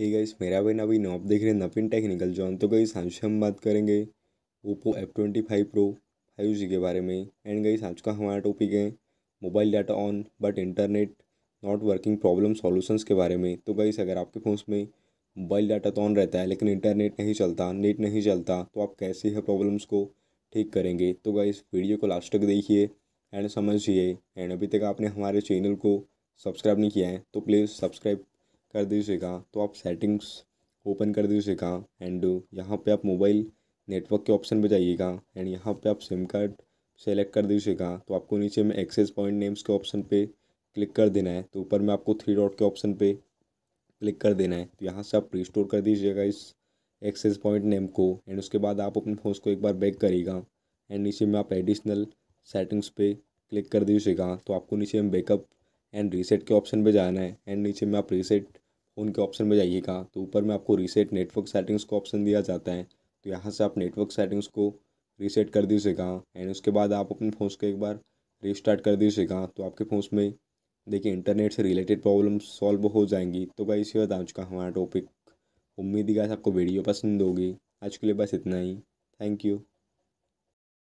hey guys मेरा भाई ना भाई आप देख रहे हैं नपिन टेक्निकल जॉन तो गई आज हम बात करेंगे Oppo F twenty five Pro five G के बारे में एंड गई आज का हमारा टॉपिक है mobile data on but internet not working problem solutions के बारे में तो गई अगर आपके फ़ोन में मोबाइल डाटा तो ऑन रहता है लेकिन इंटरनेट नहीं चलता नेट नहीं चलता तो आप कैसे है प्रॉब्लम्स को ठीक करेंगे तो गई वीडियो को लास्ट तक देखिए एंड समझिए एंड अभी तक आपने हमारे चैनल को सब्सक्राइब नहीं किया है तो प्लीज़ सब्सक्राइब कर दीजिएगा तो आप सेटिंग्स ओपन कर दीजिएगा एंड यहाँ पे आप मोबाइल नेटवर्क के ऑप्शन पे जाइएगा एंड यहाँ पे आप सिम कार्ड सेलेक्ट कर दीजिएगा तो आपको नीचे में एक्सेस पॉइंट नेम्स के ऑप्शन पे क्लिक कर देना है तो ऊपर में आपको थ्री डॉट के ऑप्शन पे क्लिक कर देना है तो यहाँ से आप स्टोर कर दीजिएगा इस एक्सेस पॉइंट नेम को एंड उसके बाद आप अपने फ़ोन को एक बार बैक करिएगा एंड नीचे में आप एडिशनल सेटिंग्स पे क्लिक कर दीजिएगा तो आपको नीचे में बैकअप एंड रीसेट के ऑप्शन पे जाना है एंड नीचे में आप रीसेट उनके ऑप्शन में जाइएगा तो ऊपर में आपको रीसेट नेटवर्क सेटिंग्स का ऑप्शन दिया जाता है तो यहाँ से आप नेटवर्क सेटिंग्स को रीसेट कर दीजिएगा एंड उसके बाद आप अपने फ़ोन को एक बार रिस्टार्ट कर दीजिएगा तो आपके फ़ोन में देखिए इंटरनेट से रिलेटेड प्रॉब्लम सॉल्व हो जाएंगी तो भाई इसी बात आ चुका हमारा टॉपिक उम्मीद ही आपको वीडियो पसंद होगी आज के लिए बस इतना ही थैंक यू